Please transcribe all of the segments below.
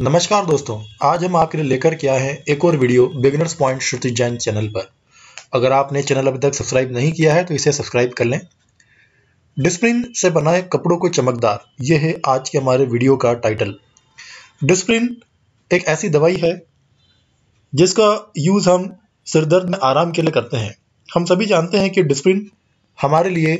नमस्कार दोस्तों आज हम आपके लिए लेकर के आए हैं एक और video beginners point Shruti Jain channel पर अगर आपने चैनल अभी तक सब्सक्राइब नहीं किया है तो इसे सब्सक्राइब कर लें डिस्प्रिन से बनाए कपड़ों को चमकदार ये है आज के हमारे वीडियो का टाइटल डिस्प्रिन एक ऐसी दवाई है जिसका यूज़ हम सिर दर्द में आराम के लिए करते हैं हम सभी जानते हैं कि डिस्प्रिन हमारे लिए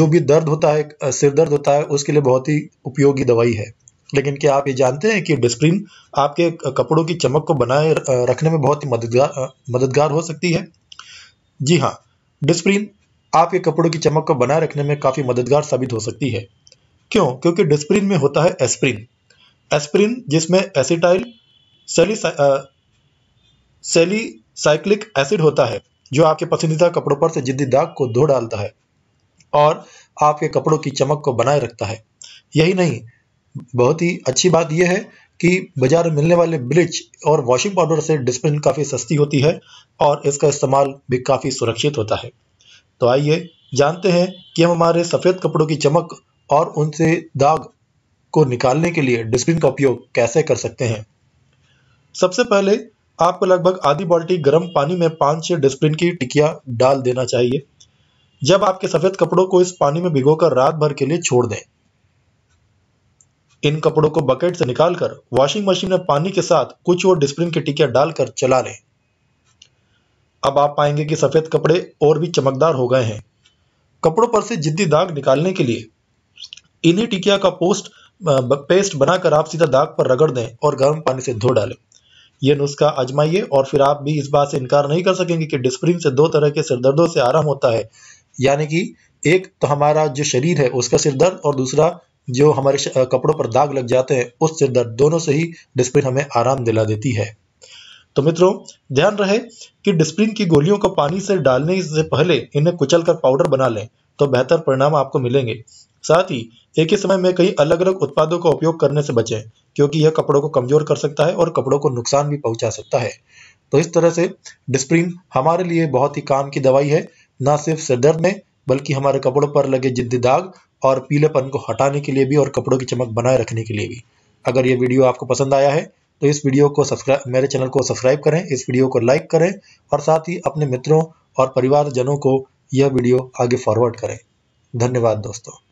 जो भी दर्द होता है सिर दर्द होता है उसके लिए बहुत ही उपयोगी दवाई है लेकिन क्या आप ये जानते हैं कि डिस्प्रिन आपके कपड़ों की चमक को बनाए रखने में बहुत ही मददगार मददगार हो सकती है जी हाँ डिस्प्रिन आपके कपड़ों की चमक को बनाए रखने में काफ़ी मददगार साबित हो सकती है क्यों क्योंकि डिस्प्रिन में होता है एस्प्रिन एस्प्रिन जिसमें एसिटाइल सेली सेलीसाइक्लिक एसिड होता है जो आपके पसंदीदा कपड़ों पर से जिद्दी दाग को धो डालता है और आपके कपड़ों की चमक को बनाए रखता है यही नहीं बहुत ही अच्छी बात यह है कि बाजार में मिलने वाले ब्लीच और वॉशिंग पाउडर से डिस्प्रिन काफ़ी सस्ती होती है और इसका इस्तेमाल भी काफ़ी सुरक्षित होता है तो आइए जानते हैं कि हम हमारे सफ़ेद कपड़ों की चमक और उनसे दाग को निकालने के लिए डिस्प्रिन का उपयोग कैसे कर सकते हैं सबसे पहले आपको लगभग आधी बाल्टी गर्म पानी में पाँच छः डिस्प्रिन की टिकिया डाल देना चाहिए जब आपके सफ़ेद कपड़ों को इस पानी में भिगोकर रात भर के लिए छोड़ दें इन कपड़ों को बकेट से निकालकर वॉशिंग मशीन में पानी के साथ कुछ और डिस्प्रिन के टिकिया डालकर चला लें अब आप पाएंगे कि सफ़ेद कपड़े और भी चमकदार हो गए हैं कपड़ों पर से जिद्दी दाग निकालने के लिए इन्हीं टिकिया का पोस्ट पेस्ट बनाकर आप सीधा दाग पर रगड़ दें और गर्म पानी से धो डालें यह नुस्खा आजमाइए और फिर आप भी इस बात से इनकार नहीं कर सकेंगे कि डिस्प्रिन से दो तरह के सिरदर्दों से आराम होता है यानी कि एक तो हमारा जो शरीर है उसका सिरदर्द और दूसरा जो हमारे कपड़ों पर दाग लग जाते हैं उस सिर दर्द दोनों से ही डिस्प्रिन हमें आराम दिला देती है तो मित्रों ध्यान रहे कि डिस्प्रिन की गोलियों को पानी से डालने से पहले इन्हें कुचल पाउडर बना लें तो बेहतर परिणाम आपको मिलेंगे साथ ही एक ही समय में कई अलग अलग उत्पादों का उपयोग करने से बचें क्योंकि यह कपड़ों को कमजोर कर सकता है और कपड़ों को नुकसान भी पहुंचा सकता है तो इस तरह से डिस्प्रिन हमारे लिए बहुत ही काम की दवाई है ना सिर्फ सिरदर्द में बल्कि हमारे कपड़ों पर लगे जिद्दी दाग और पीलेपन को हटाने के लिए भी और कपड़ों की चमक बनाए रखने के लिए भी अगर ये वीडियो आपको पसंद आया है तो इस वीडियो को सब्सक्राइब मेरे चैनल को सब्सक्राइब करें इस वीडियो को लाइक करें और साथ ही अपने मित्रों और परिवारजनों को यह वीडियो आगे फॉरवर्ड करें धन्यवाद दोस्तों